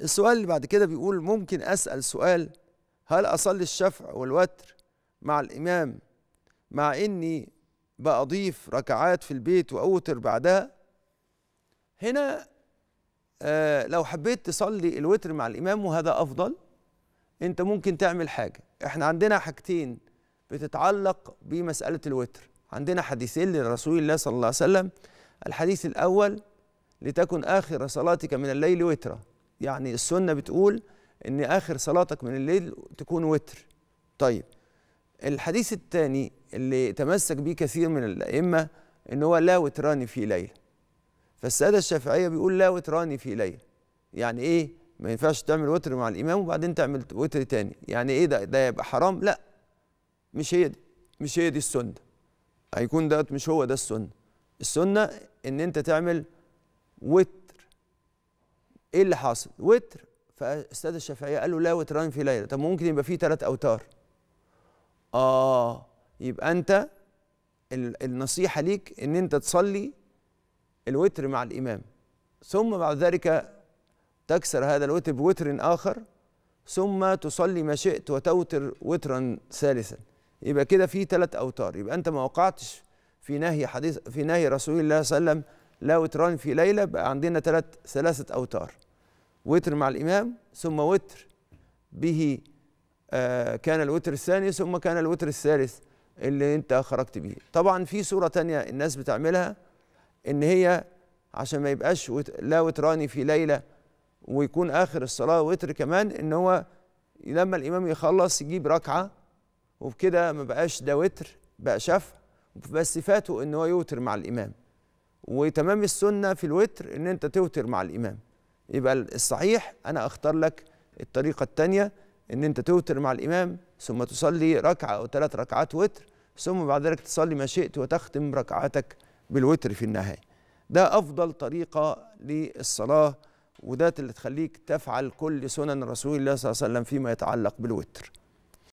السؤال اللي بعد كده بيقول ممكن أسأل سؤال هل أصلي الشفع والوتر مع الإمام مع إني بأضيف ركعات في البيت وأوتر بعدها هنا آه لو حبيت تصلي الوتر مع الإمام وهذا أفضل أنت ممكن تعمل حاجة إحنا عندنا حاجتين بتتعلق بمسألة الوتر عندنا حديثين لرسول الله صلى الله عليه وسلم الحديث الأول لتكن آخر صلاتك من الليل وترا يعني السنه بتقول ان اخر صلاتك من الليل تكون وتر طيب الحديث الثاني اللي تمسك به كثير من الائمه ان هو لا وتران في ليل فالساده الشافعيه بيقول لا وتران في ليل يعني ايه ما ينفعش تعمل وتر مع الامام وبعدين تعمل وتر تاني يعني ايه ده ده يبقى حرام لا مش هي دي مش هي دي السنه هيكون ده مش هو ده السنه السنه ان انت تعمل وتر ايه اللي حاصل وتر فاستاذ الشافعيه قال له لا وتران في ليله طب ممكن يبقى فيه ثلاث اوتار اه يبقى انت النصيحه ليك ان انت تصلي الوتر مع الامام ثم بعد ذلك تكسر هذا الوتر بوتر اخر ثم تصلي ما شئت وتوتر وترا ثالثا يبقى كده في ثلاث اوتار يبقى انت ما وقعتش في نهي حديث في نهي رسول الله صلى الله عليه وسلم لا وتران في ليله بقى عندنا ثلاث ثلاثه اوتار وتر مع الإمام ثم وتر به آه، كان الوتر الثاني ثم كان الوتر الثالث اللي انت خرجت به طبعا في صورة تانية الناس بتعملها ان هي عشان ما يبقاش لا وتراني في ليلة ويكون آخر الصلاة وتر كمان ان هو لما الإمام يخلص يجيب ركعة وبكده ما بقاش ده وتر بقى شفع بس فاته ان هو يوتر مع الإمام وتمام السنة في الوتر ان انت توتر مع الإمام يبقى الصحيح انا اختار لك الطريقه الثانيه ان انت توتر مع الامام ثم تصلي ركعه او ثلاث ركعات وتر ثم بعد ذلك تصلي ما شئت وتختم ركعتك بالوتر في النهايه ده افضل طريقه للصلاه وده اللي تخليك تفعل كل سنن رسول الله صلى الله عليه وسلم فيما يتعلق بالوتر